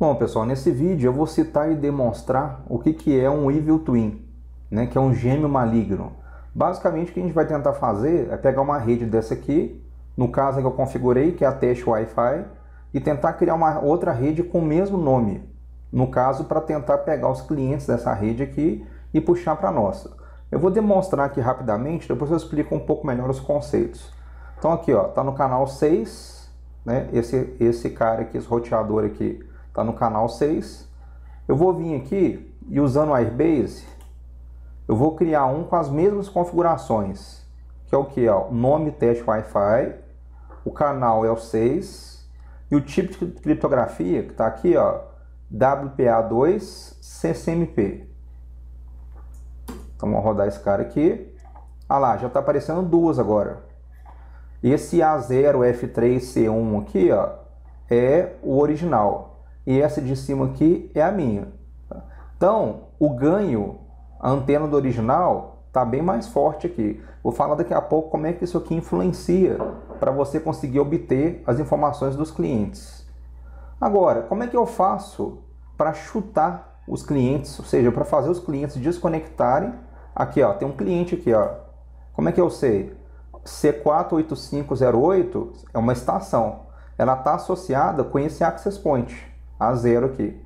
Bom pessoal, nesse vídeo eu vou citar e demonstrar o que, que é um Evil Twin, né, que é um gêmeo maligno. Basicamente o que a gente vai tentar fazer é pegar uma rede dessa aqui, no caso que eu configurei, que é a teste Wi-Fi, e tentar criar uma outra rede com o mesmo nome. No caso, para tentar pegar os clientes dessa rede aqui e puxar para a nossa. Eu vou demonstrar aqui rapidamente, depois eu explico um pouco melhor os conceitos. Então aqui, ó, tá no canal 6, né? Esse, esse cara aqui, esse roteador aqui, está no canal 6. Eu vou vir aqui e usando o Airbase, eu vou criar um com as mesmas configurações, que é o que? Ó, nome teste Wi-Fi, o canal é o 6 e o tipo de criptografia que está aqui, ó, WPA2 CCMP. Então vamos rodar esse cara aqui. Ah lá, já está aparecendo duas agora. Esse A0F3C1 aqui ó, é o original e essa de cima aqui é a minha. Então, o ganho, a antena do original, está bem mais forte aqui. Vou falar daqui a pouco como é que isso aqui influencia para você conseguir obter as informações dos clientes. Agora, como é que eu faço para chutar os clientes, ou seja, para fazer os clientes desconectarem? Aqui, ó, tem um cliente aqui, ó. Como é que eu sei? C48508 é uma estação. Ela está associada com esse access point a zero aqui,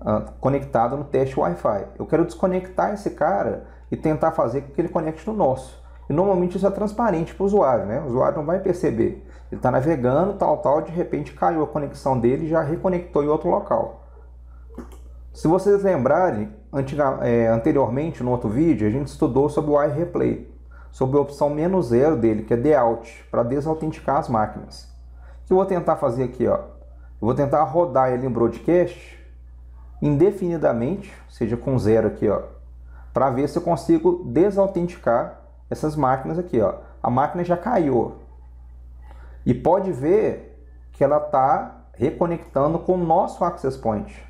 ah, conectado no teste Wi-Fi. Eu quero desconectar esse cara e tentar fazer com que ele conecte no nosso. E normalmente isso é transparente para o usuário, né? O usuário não vai perceber. Ele está navegando, tal, tal, de repente caiu a conexão dele e já reconectou em outro local. Se vocês lembrarem, é, anteriormente, no outro vídeo, a gente estudou sobre o iReplay, sobre a opção menos zero dele, que é de out, para desautenticar as máquinas. O que eu vou tentar fazer aqui, ó. Eu vou tentar rodar ele em broadcast indefinidamente, ou seja, com zero aqui, ó, para ver se eu consigo desautenticar essas máquinas aqui, ó. A máquina já caiu. E pode ver que ela está reconectando com o nosso access point.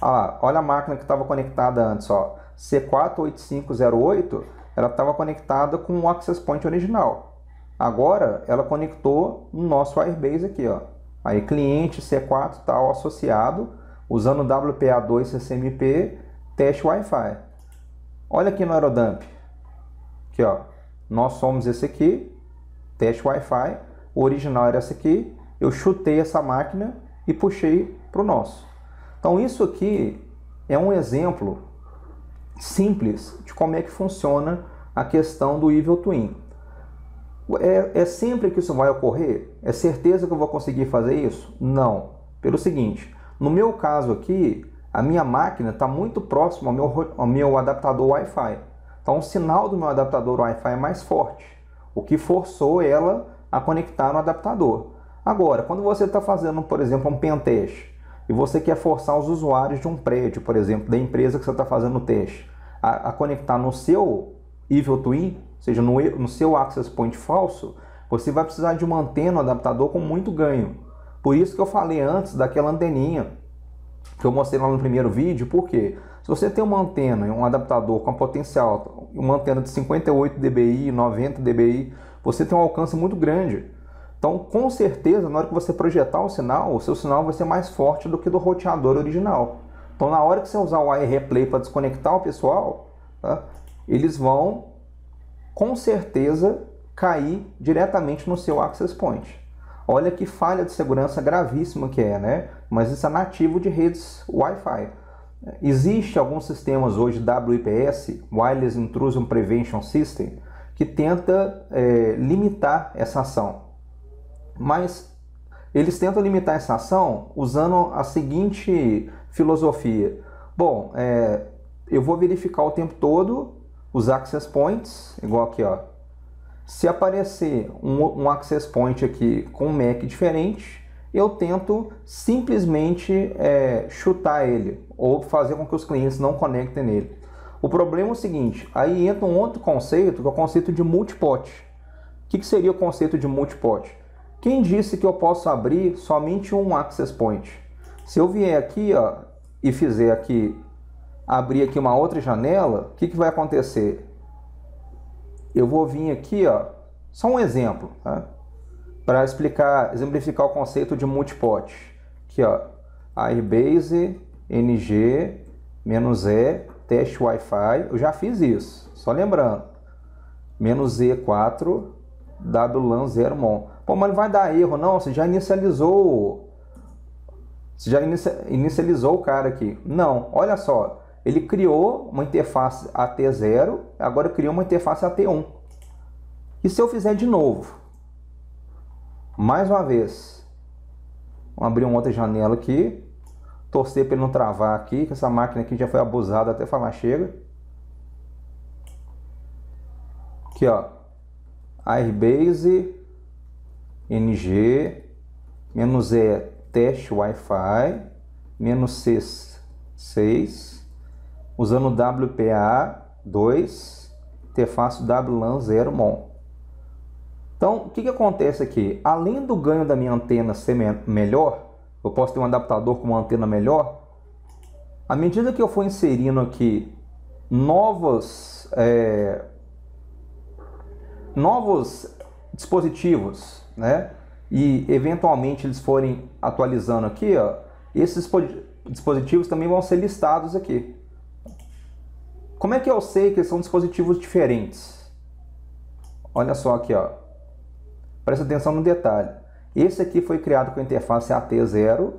Olha, lá, olha a máquina que estava conectada antes, ó. C48508, ela estava conectada com o access point original. Agora ela conectou no nosso Airbase aqui, ó. Aí cliente C4 tal associado, usando WPA2 CCMP, teste Wi-Fi. Olha aqui no Aerodump. Aqui, ó. Nós somos esse aqui, teste Wi-Fi. O original era esse aqui. Eu chutei essa máquina e puxei para o nosso. Então isso aqui é um exemplo simples de como é que funciona a questão do Evil Twin. É, é sempre que isso vai ocorrer? É certeza que eu vou conseguir fazer isso? Não. Pelo seguinte, no meu caso aqui, a minha máquina está muito próxima ao meu, ao meu adaptador Wi-Fi. Então tá o sinal do meu adaptador Wi-Fi é mais forte, o que forçou ela a conectar no adaptador. Agora, quando você está fazendo, por exemplo, um pentest, e você quer forçar os usuários de um prédio, por exemplo, da empresa que você está fazendo o teste, a, a conectar no seu Evil Twin, seja, no, no seu access point falso, você vai precisar de uma antena, um adaptador com muito ganho. Por isso que eu falei antes daquela anteninha que eu mostrei lá no primeiro vídeo, porque se você tem uma antena e um adaptador com potencial, uma antena de 58 dBi, 90 dBi, você tem um alcance muito grande. Então, com certeza, na hora que você projetar o sinal, o seu sinal vai ser mais forte do que do roteador original. Então, na hora que você usar o airplay para desconectar o pessoal, tá? eles vão com certeza cair diretamente no seu access point. Olha que falha de segurança gravíssima que é, né? Mas isso é nativo de redes Wi-Fi. Existem alguns sistemas hoje WIPS, Wireless Intrusion Prevention System, que tenta é, limitar essa ação. Mas eles tentam limitar essa ação usando a seguinte filosofia: bom, é, eu vou verificar o tempo todo os access points, igual aqui, ó. Se aparecer um, um access point aqui com um MAC diferente, eu tento simplesmente é, chutar ele ou fazer com que os clientes não conectem nele. O problema é o seguinte, aí entra um outro conceito, que é o conceito de multipot. O que, que seria o conceito de multipot? Quem disse que eu posso abrir somente um access point? Se eu vier aqui ó, e fizer aqui abrir aqui uma outra janela, o que, que vai acontecer? Eu vou vir aqui, ó, só um exemplo, tá? para explicar, exemplificar o conceito de multipot. Aqui, ó, airbase ng menos e teste Wi-Fi. Eu já fiz isso, só lembrando. Menos e4 wlan 0 mon. Pô, mas vai dar erro, não? Você já inicializou. Você já inicializou o cara aqui. Não, olha só. Ele criou uma interface AT0, agora criou uma interface AT1. E se eu fizer de novo, mais uma vez, vou abrir uma outra janela aqui, torcer para ele não travar aqui, que essa máquina aqui já foi abusada até falar chega. Aqui ó, Airbase, NG, menos E, teste Wi-Fi, menos C, 6, usando WPA2 interface WLAN 0 MON. Então, o que, que acontece aqui? Além do ganho da minha antena ser me melhor, eu posso ter um adaptador com uma antena melhor, à medida que eu for inserindo aqui novos, é, novos dispositivos, né? E eventualmente eles forem atualizando aqui, ó, esses dispositivos também vão ser listados aqui. Como é que eu sei que são dispositivos diferentes? Olha só aqui, ó. Presta atenção no detalhe. Esse aqui foi criado com a interface AT0.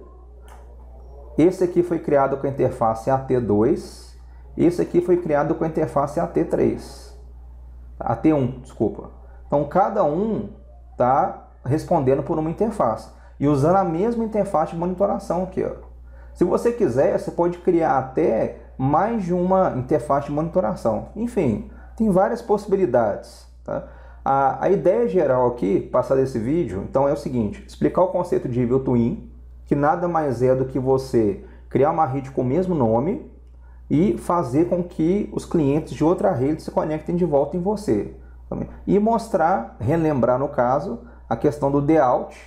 Esse aqui foi criado com a interface AT2. Esse aqui foi criado com a interface AT3. AT1, desculpa. Então, cada um está respondendo por uma interface. E usando a mesma interface de monitoração aqui, ó. Se você quiser, você pode criar até mais de uma interface de monitoração. Enfim, tem várias possibilidades. Tá? A, a ideia geral aqui, passar desse vídeo, então é o seguinte, explicar o conceito de evil twin, que nada mais é do que você criar uma rede com o mesmo nome e fazer com que os clientes de outra rede se conectem de volta em você. E mostrar, relembrar no caso, a questão do deout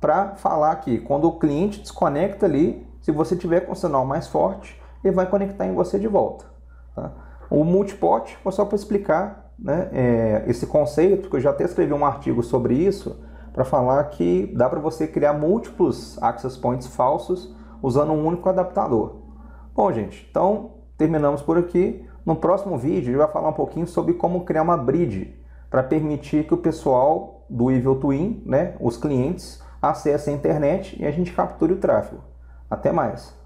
para falar que quando o cliente desconecta ali, se você tiver com o sinal mais forte, e vai conectar em você de volta. Tá? O multipot foi só para explicar né, é, esse conceito, que eu já até escrevi um artigo sobre isso, para falar que dá para você criar múltiplos access points falsos usando um único adaptador. Bom, gente, então terminamos por aqui. No próximo vídeo, ele vai falar um pouquinho sobre como criar uma bridge para permitir que o pessoal do Evil Twin, né, os clientes, acessem a internet e a gente capture o tráfego. Até mais!